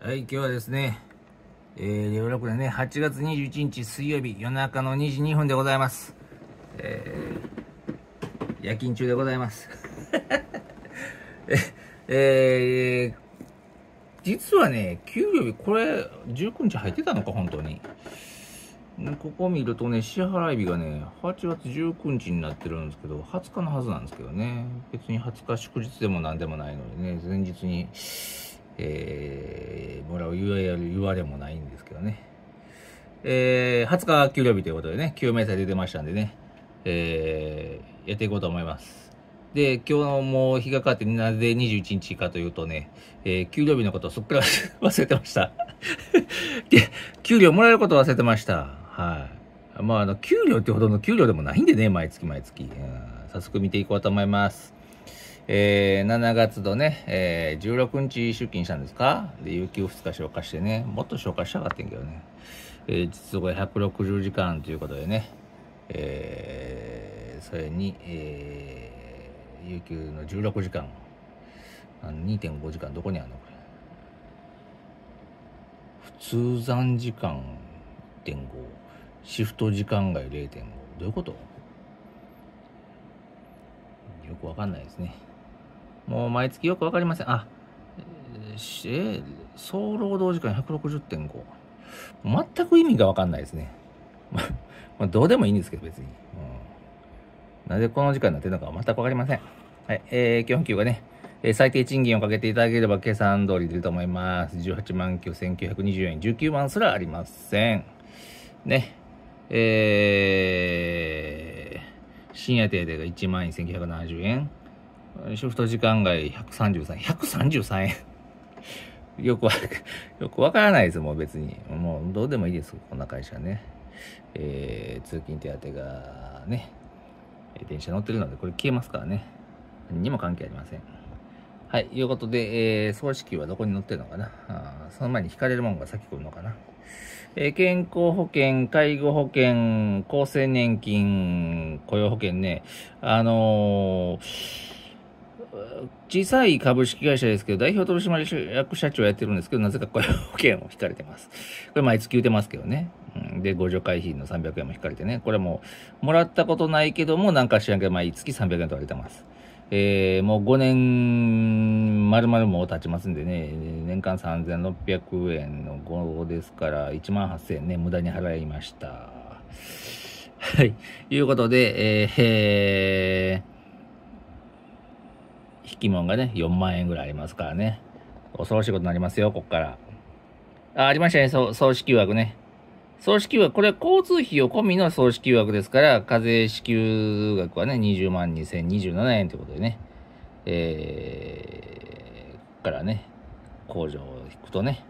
はい、今日はですね、えー、レベ6でね、8月21日水曜日、夜中の2時2分でございます。えー、夜勤中でございます。えー、実はね、給料日、これ、19日入ってたのか、本当に。ここ見るとね、支払い日がね、8月19日になってるんですけど、20日のはずなんですけどね。別に20日祝日でも何でもないのでね、前日に、えー、もらう言われ言われもないんですけどね。えー、20日給料日ということでね、救命祭出てましたんでね、えー、やっていこうと思います。で、今日のもう日が変わってなぜ21日かというとね、えー、給料日のことそっから忘れてました。で、給料もらえること忘れてました。はい。まあ、あの、給料ってほどの給料でもないんでね、毎月毎月。早速見ていこうと思います。えー、7月度ね、えー、16日出勤したんですかで、有給2日消化してね、もっと消化したかったんけどね、えー、実は160時間ということでね、えー、それに、えー、有給の16時間、2.5時間どこにあるのこれ。普通残時間1.5、シフト時間外0.5。どういうことよくわかんないですね。もう毎月よくわかりません。あ、え、総労働時間160.5。全く意味がわかんないですね。まあ、どうでもいいんですけど、別に。うん、なぜこの時間になってるのか全くわかりません。はい、えー、基本給がね、えー、最低賃金をかけていただければ計算通り出ると思います。18万9920円、19万すらありません。ね、えー、深夜定例が1万1970円。シフト時間外133円。133円よくわ、よくわからないです、もう別に。もうどうでもいいです、こんな会社ね。えー、通勤手当がね、電車乗ってるので、これ消えますからね。何にも関係ありません。はい、いうことで、えー、葬式はどこに載ってるのかなあその前に引かれるもんが先来るのかな、えー、健康保険、介護保険、厚生年金、雇用保険ね、あのー小さい株式会社ですけど、代表取締役社長やってるんですけど、なぜか雇用保険を引かれてます。これ毎月言うてますけどね。うん、で、互助会費の300円も引かれてね。これもう、もらったことないけども、なんか知らんけど、毎月300円取られてます。えー、もう5年、まるまるも経ちますんでね、年間3600円の5ですから、1万8000円ね、無駄に払いました。はい。いうことで、えー、えー引き物がね、4万円ぐらいありますからね。恐ろしいことになりますよ、こっから。あ、ありましたね、総支給枠ね。総支給枠、これは交通費を込みの総支給枠ですから、課税支給額はね、20万2027円ということでね。えー、からね、控除を引くとね、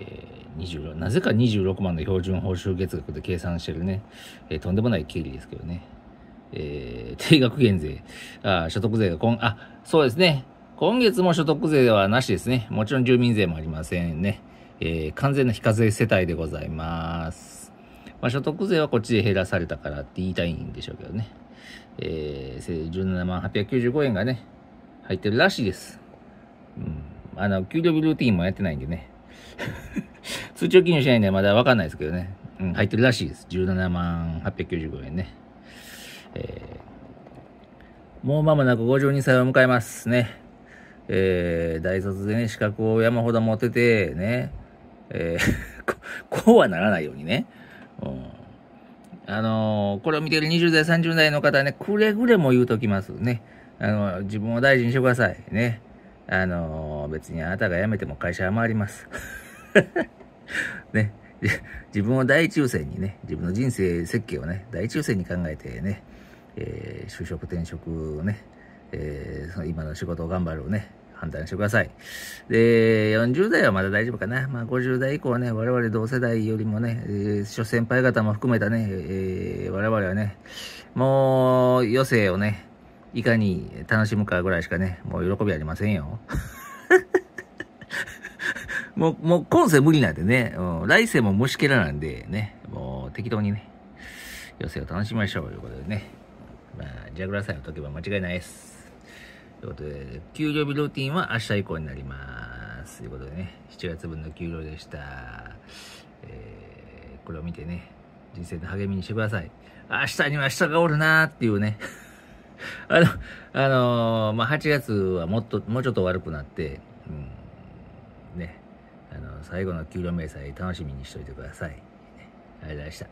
えー、26なぜか26万の標準報酬月額で計算してるね、えー、とんでもない経理ですけどね。えー、定額減税、あ所得税が今、あ、そうですね。今月も所得税はなしですね。もちろん住民税もありませんね。えー、完全な非課税世帯でございます。まあ、所得税はこっちで減らされたからって言いたいんでしょうけどね。えー、17万895円がね、入ってるらしいです。うん。あの、給料日ルーティンもやってないんでね。通帳記入しないんでまだわかんないですけどね。うん、入ってるらしいです。17万895円ね。えー、もう間もなく52歳を迎えますね。えー、大卒でね、資格を山ほど持ってて、ね、えー、こうはならないようにね。うん、あのー、これを見てる20代、30代の方はね、くれぐれも言うときますね。あのー、自分を大事にしてください。ね。あのー、別にあなたが辞めても会社は回ります。ね。自分を第一優先にね、自分の人生設計をね、第一優先に考えてね、えー、就職転職をね、えー、その今の仕事を頑張るをね、判断してください。で、40代はまだ大丈夫かな。まあ、50代以降はね、我々同世代よりもね、えー、諸先輩方も含めたね、えー、我々はね、もう余生をね、いかに楽しむかぐらいしかね、もう喜びありませんよ。もう、もう今世無理なんでね、うん、来世も虫けらなんでね、もう適当にね、余生を楽しみましょうということでね。ジャグラーさえを解けば間違いないです。ということで、給料日ルーティンは明日以降になります。ということでね、7月分の給料でした。えー、これを見てね、人生の励みにしてください。明日には明日がおるなーっていうね。あの、あのー、まあ、8月はもっと、もうちょっと悪くなって、うん、ね、あの、最後の給料明細楽しみにしといてください。ありがとうございました。